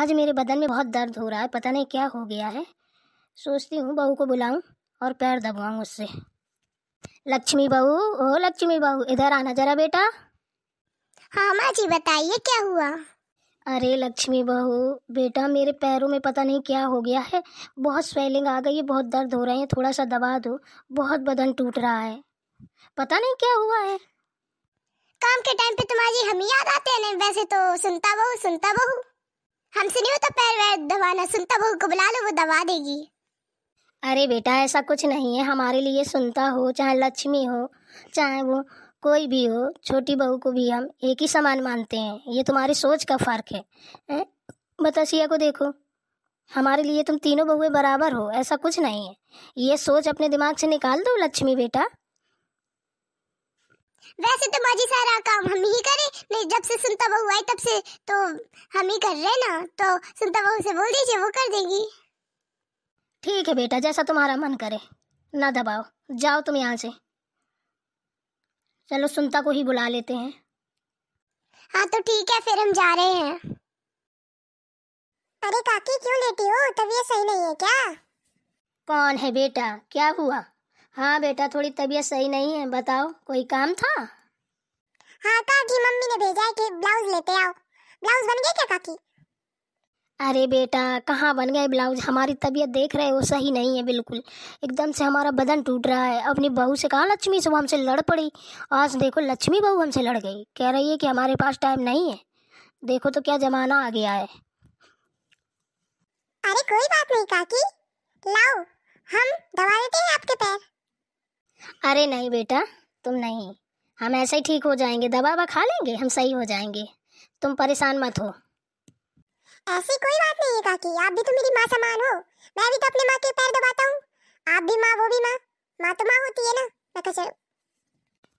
आज मेरे बदन में बहुत दर्द हो रहा है पता नहीं क्या हो गया है सोचती हूँ बहू को बुलाऊं और पैर दबवाऊँ उससे लक्ष्मी बहू ओ लक्ष्मी बहू इधर आना जरा बेटा हाँ माँ जी बताइए क्या हुआ अरे लक्ष्मी बहू बेटा मेरे पैरों में पता नहीं क्या हो गया है बहुत स्वेलिंग आ गई है बहुत दर्द हो रहे हैं थोड़ा सा दबा दो बहुत बदन टूट रहा है पता नहीं क्या हुआ है काम के टाइम पे तुम्हारी हम याद आते हैं वैसे तो सुनता बहू सुनता बहू हमसे नहीं होता पैर वैर दबाना सुनता बहू को बुला लो वो दबा देगी अरे बेटा ऐसा कुछ नहीं है हमारे लिए सुनता हो चाहे लक्ष्मी हो चाहे वो कोई भी हो छोटी बहू को भी हम एक ही समान मानते हैं ये तुम्हारी सोच का फ़र्क है, बतासिया को देखो हमारे लिए तुम तीनों बहुएं बराबर हो ऐसा कुछ नहीं है ये सोच अपने दिमाग से निकाल दो लक्ष्मी बेटा वैसे तो माजी सारा काम हम ही करें जब से सुनता बहू आई तब से तो हम ही कर रहे हैं ना तो सुनता बहू से बोल दीजिए वो कर देगी ठीक है बेटा जैसा तुम्हारा मन करे ना दबाओ जाओ तुम यहाँ से चलो सुनता को ही बुला लेते हैं हाँ तो ठीक है फिर हम जा रहे हैं अरे काकी क्यों लेटी हो तबीयत सही नहीं है क्या कौन है बेटा क्या हुआ हाँ बेटा थोड़ी तबीयत सही नहीं है बताओ कोई काम था हाँ काकी मम्मी ने भेजा है कि ब्लाउज लेते आओ ब्लाउज बन गया क्या काकी अरे बेटा कहाँ बन गए ब्लाउज हमारी तबीयत देख रहे हो सही नहीं है बिल्कुल एकदम से हमारा बदन टूट रहा है अपनी बहू से कहा लक्ष्मी सुबह हमसे लड़ पड़ी आज देखो लक्ष्मी बहू हमसे लड़ गई कह रही है कि हमारे पास टाइम नहीं है देखो तो क्या जमाना आ गया है अरे कोई बात नहीं काकी लाओ हम दबा देते हैं आपके पैर अरे नहीं बेटा तुम नहीं हम ऐसे ही ठीक हो जाएंगे दवा वा खा लेंगे हम सही हो जाएंगे तुम परेशान मत हो ऐसी कोई बात नहीं है काकी आप भी तो मेरी माँ समान हो मैं भी तो अपने माँ के पैर दबाता हूँ आप भी माँ वो भी माँ माँ तो माँ होती है ना मैं कह तो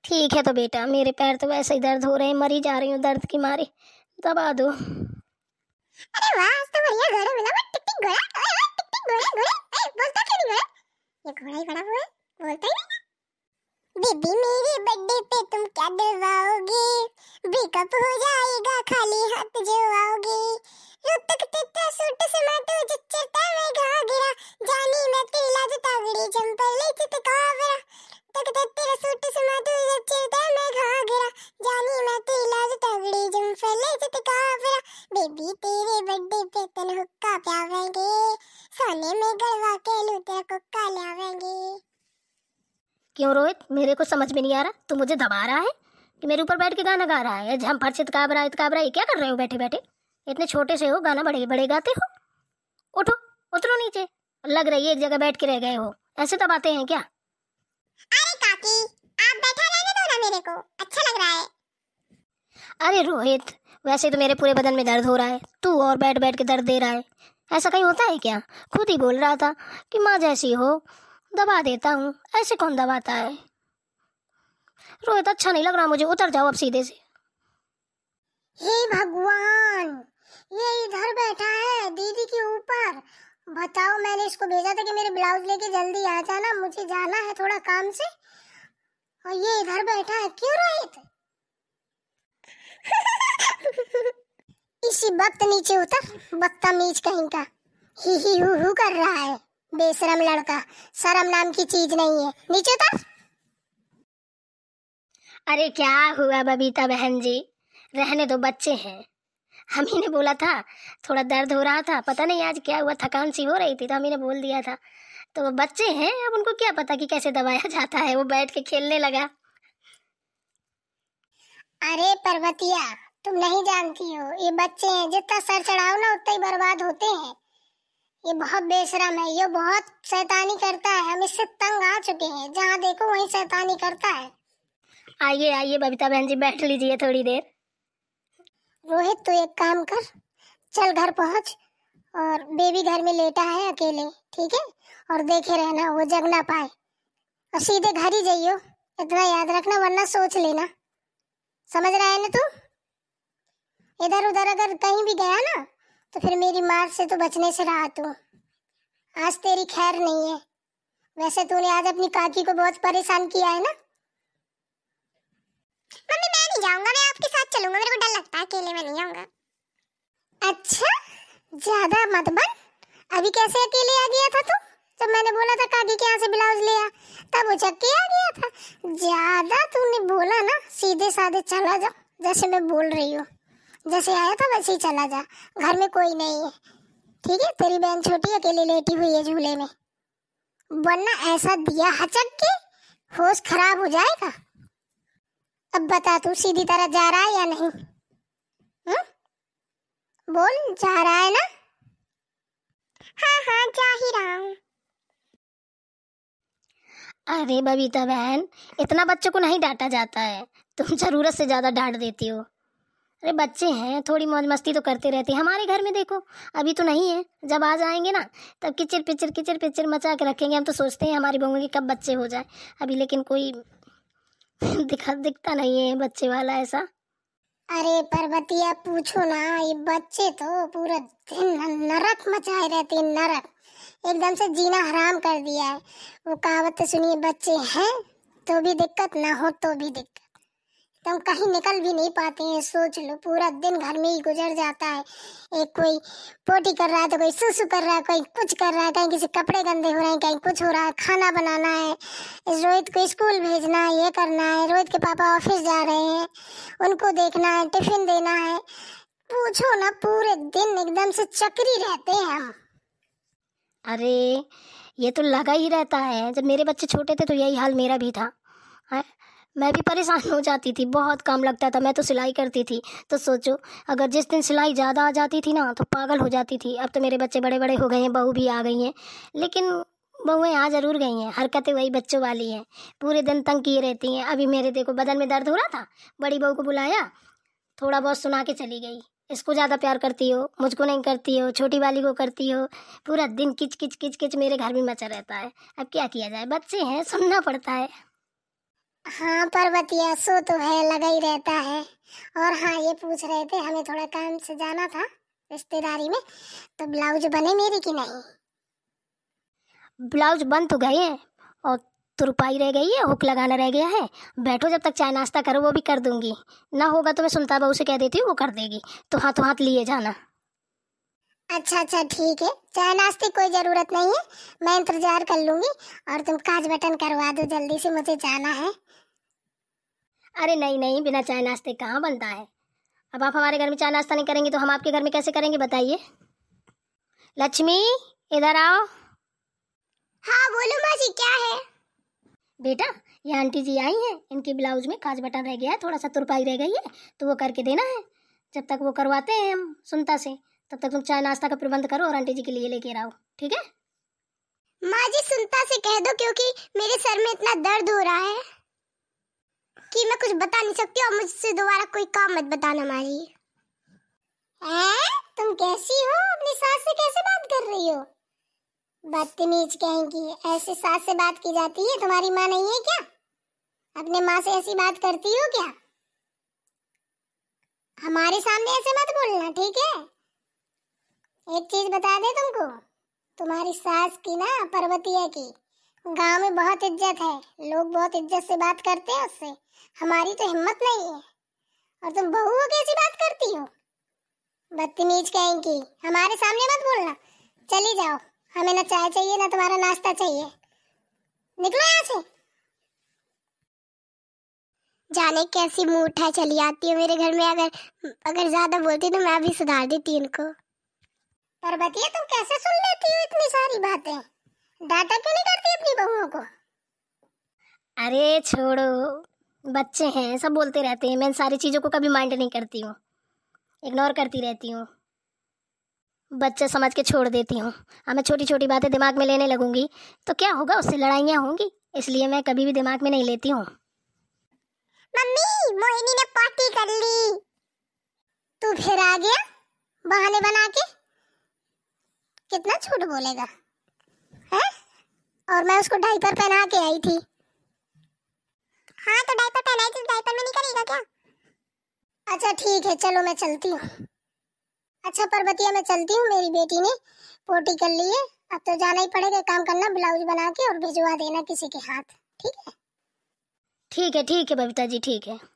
ठीक है तो बेटा मेरे पैर तो वैसे ही दर्द हो रहे हैं मरी जा रही हूँ दर्द की मारे दबा दो अरे वाह आज तो बढ़िया मतलब घोड़ा मिला बट टिक टिक घोड़ा टिक टिक घोड़ा घोड़ा बोलता क्यों नहीं घोड़ा ये घोड़ा ही बड़ा हुआ है बोलता ही नहीं बीबी मेरे बर्थडे पे तुम क्या दिलवाओगे ब्रेकअप हो जाएगा खाली हाथ जो आओगे रुतक तेरा सूट से मैं तो जच्चरता मैं कहाँ गिरा जानी मैं तेरी लाज तागड़ी जंपर ले चित कहाँ बरा तक तेरा सूट से मैं तो जच्चरता मैं कहाँ गिरा जानी मैं तेरी लाज तागड़ी जंपर ले चित कहाँ बरा बेबी तेरे बर्थडे पे तन हुक्का प्यावेंगे सोने में गड़वा के लूटे तेरा कुक्का लावेंगे क्यों रोहित मेरे को समझ में नहीं आ रहा तू मुझे दबा रहा है कि मेरे ऊपर बैठ के गाना गा रहा है झम फट चितकाब रहा इतकाब रहा ये क्या कर रहे हो बैठे बैठे इतने छोटे से हो गाना बड़े बड़े गाते हो उठो उतरो नीचे लग रही है एक जगह बैठ के रह गए हो ऐसे दबाते हैं क्या अरे काकी आप बैठा रहने दो ना मेरे को अच्छा लग रहा है अरे रोहित वैसे तो मेरे पूरे बदन में दर्द हो रहा है तू और बैठ बैठ के दर्द दे रहा है ऐसा कहीं होता है क्या खुद ही बोल रहा था कि माँ जैसी हो दबा देता हूँ ऐसे कौन दबाता है रोहित तो अच्छा नहीं लग रहा मुझे उतर जाओ अब सीधे से हे भगवान ये इधर बैठा है दीदी के ऊपर बताओ मैंने इसको भेजा था कि मेरे ब्लाउज लेके जल्दी आ जाना मुझे जाना है थोड़ा काम से और ये इधर बैठा है क्यों रोहित इसी वक्त नीचे उतर बदतमीज कहीं का ही ही हु हु कर रहा है बेशरम लड़का शरम नाम की चीज नहीं है नीचे उतर अरे क्या हुआ बबीता बहन जी रहने दो बच्चे हैं हम ही ने बोला था थोड़ा दर्द हो रहा था पता नहीं आज क्या हुआ थकान सी हो रही थी तो हम ही ने बोल दिया था तो वो बच्चे हैं अब उनको क्या पता कि कैसे दबाया जाता है वो बैठ के खेलने लगा अरे पर्वतिया तुम नहीं जानती हो ये बच्चे हैं जितना सर चढ़ाओ ना उतना ही बर्बाद होते हैं ये बहुत बेशरम है ये बहुत शैतानी करता है हम इससे तंग आ चुके हैं जहाँ देखो वहीं शैतानी करता है आइए आइए बबीता बहन जी बैठ लीजिए थोड़ी देर रोहित तू एक काम कर चल घर पहुँच और बेबी घर में लेटा है अकेले ठीक है और देखे रहना वो जग ना पाए और सीधे घर ही जाइयो इतना याद रखना वरना सोच लेना समझ रहा है ना तू इधर उधर अगर कहीं भी गया ना तो फिर मेरी मार से तो बचने से रहा तू आज तेरी खैर नहीं है वैसे तूने आज अपनी काकी को बहुत परेशान किया है ना मम्मी मैं नहीं जाऊंगा मैं आपके साथ चलूंगा मेरे को डर लगता है अकेले मैं नहीं जाऊंगा अच्छा ज्यादा मत बन अभी कैसे अकेले आ गया था तू जब मैंने बोला था काकी के यहाँ से ब्लाउज ले आ तब वो चक्के आ गया था ज्यादा तूने बोला ना सीधे साधे चला जाओ जैसे मैं बोल रही हूँ जैसे आया था वैसे ही चला जा घर में कोई नहीं है ठीक है तेरी बहन छोटी अकेली लेटी हुई है झूले में वरना ऐसा दिया हचक के होश खराब हो जाएगा अब बता तू सीधी तरह जा रहा है या नहीं हुँ? बोल जा रहा है ना हाँ हाँ जा ही रहा हूँ अरे बबीता बहन इतना बच्चों को नहीं डांटा जाता है तुम जरूरत से ज्यादा डांट देती हो अरे बच्चे हैं थोड़ी मौज मस्ती तो करते रहते हैं हमारे घर में देखो अभी तो नहीं है जब आ जाएंगे ना तब किचिर पिचर किचिर पिचर मचा के रखेंगे हम तो सोचते हैं हमारी बहुएँ के कब बच्चे हो जाए अभी लेकिन कोई दिखा दिखता नहीं है बच्चे वाला ऐसा अरे पर्वतिया पूछो ना ये बच्चे तो पूरा दिन नरक मचाए रहते हैं नरक एकदम से जीना हराम कर दिया है वो कहावत तो सुनिए बच्चे हैं तो भी दिक्कत ना हो तो भी दिक्कत तो हम कहीं निकल भी नहीं पाते हैं सोच लो पूरा दिन घर में ही गुजर जाता है एक कोई पोटी कर रहा है तो कोई सुसु कर रहा है कोई कुछ कर रहा है कहीं किसी कपड़े गंदे हो रहे हैं कहीं कुछ हो रहा है खाना बनाना है रोहित को स्कूल भेजना है ये करना है रोहित के पापा ऑफिस जा रहे हैं उनको देखना है टिफिन देना है पूछो ना पूरे दिन एकदम से चक्री रहते हैं हम अरे ये तो लगा ही रहता है जब मेरे बच्चे छोटे थे तो यही हाल मेरा भी था है हाँ, मैं भी परेशान हो जाती थी बहुत काम लगता था मैं तो सिलाई करती थी तो सोचो अगर जिस दिन सिलाई ज़्यादा आ जाती थी ना तो पागल हो जाती थी अब तो मेरे बच्चे बड़े बड़े हो गए हैं बहू भी आ गई हैं लेकिन बहुएँ आ ज़रूर गई हैं हरकतें वही बच्चों वाली हैं पूरे दिन तंग किए रहती हैं अभी मेरे देखो बदन में दर्द हो रहा था बड़ी बहू को बुलाया थोड़ा बहुत सुना के चली गई इसको ज़्यादा प्यार करती हो मुझको नहीं करती हो छोटी वाली को करती हो पूरा दिन किच किच किच किच मेरे घर में मचा रहता है अब क्या किया जाए बच्चे हैं सुनना पड़ता है हाँ पर्वतिया सो तो है लगा ही रहता है और हाँ ये पूछ रहे थे हमें थोड़ा काम से जाना था रिश्तेदारी में तो ब्लाउज बने मेरे कि नहीं ब्लाउज बन तो गए और तुरपाई रह गई है हुक लगाना रह गया है बैठो जब तक चाय नाश्ता करो वो भी कर दूंगी ना होगा तो मैं सुनता बहू से कह देती हूँ वो कर देगी तो हाथों हाथ लिए जाना अच्छा अच्छा ठीक है चाय नाश्ते कोई ज़रूरत नहीं है मैं इंतज़ार कर लूँगी और तुम काज बटन करवा दो जल्दी से मुझे जाना है अरे नहीं नहीं बिना चाय नाश्ते कहाँ बनता है अब आप हमारे घर में चाय नाश्ता नहीं करेंगे तो हम आपके घर में कैसे करेंगे बताइए लक्ष्मी इधर आओ हाँ बोलो माँ जी क्या है बेटा ये आंटी जी आई हैं इनके ब्लाउज में खास बटन रह गया है थोड़ा सा तुरपाई रह गई है तो वो करके देना है जब तक वो करवाते हैं हम सुनता से तब तक तुम चाय नाश्ता का प्रबंध करो और आंटी जी के लिए लेके आओ ठीक है माँ जी सुनता से कह दो क्योंकि मेरे सर में इतना दर्द हो रहा है कि मैं कुछ बता नहीं सकती और मुझसे दोबारा कोई काम मत बताना मारी हमारी तुम कैसी हो अपनी सास से कैसे बात कर रही हो बदतमीज कहेंगी ऐसे सास से बात की जाती है तुम्हारी माँ नहीं है क्या अपने माँ से ऐसी बात करती हो क्या हमारे सामने ऐसे मत बोलना ठीक है एक चीज बता दे तुमको तुम्हारी सास की ना पर्वतिया की गांव में बहुत इज्जत है लोग बहुत इज्जत से बात करते हैं उससे हमारी तो हिम्मत नहीं है और तुम बहू हो कैसी बात करती हो बदतमीज कहेंगी हमारे सामने मत बोलना चली जाओ हमें ना चाय चाहिए ना तुम्हारा नाश्ता चाहिए निकलो यहाँ से जाने कैसी मुँह उठा चली आती है मेरे घर में अगर अगर ज्यादा बोलती तो मैं भी सुधार देती उनको पर बतिया तुम कैसे सुन लेती हो इतनी सारी बातें दादा क्यों नहीं करती अपनी बहुओं को अरे छोड़ो बच्चे हैं सब बोलते रहते हैं मैं इन सारी चीज़ों को कभी माइंड नहीं करती हूँ इग्नोर करती रहती हूँ बच्चे समझ के छोड़ देती हूँ अब हाँ, मैं छोटी छोटी बातें दिमाग में लेने लगूंगी तो क्या होगा उससे लड़ाइयाँ होंगी इसलिए मैं कभी भी दिमाग में नहीं लेती हूँ मम्मी मोहिनी ने पार्टी कर ली तू फिर आ गया बहाने बना के कितना झूठ बोलेगा है? और मैं उसको डाइपर पहना के आई थी हाँ तो डाइपर पहना थी डाइपर तो में नहीं करेगा क्या अच्छा ठीक है चलो मैं चलती हूँ अच्छा पर्वतिया मैं चलती हूँ मेरी बेटी ने पोटी कर ली है अब तो जाना ही पड़ेगा काम करना ब्लाउज बना के और भिजवा देना किसी के हाथ ठीक है ठीक है ठीक है बबीता जी ठीक है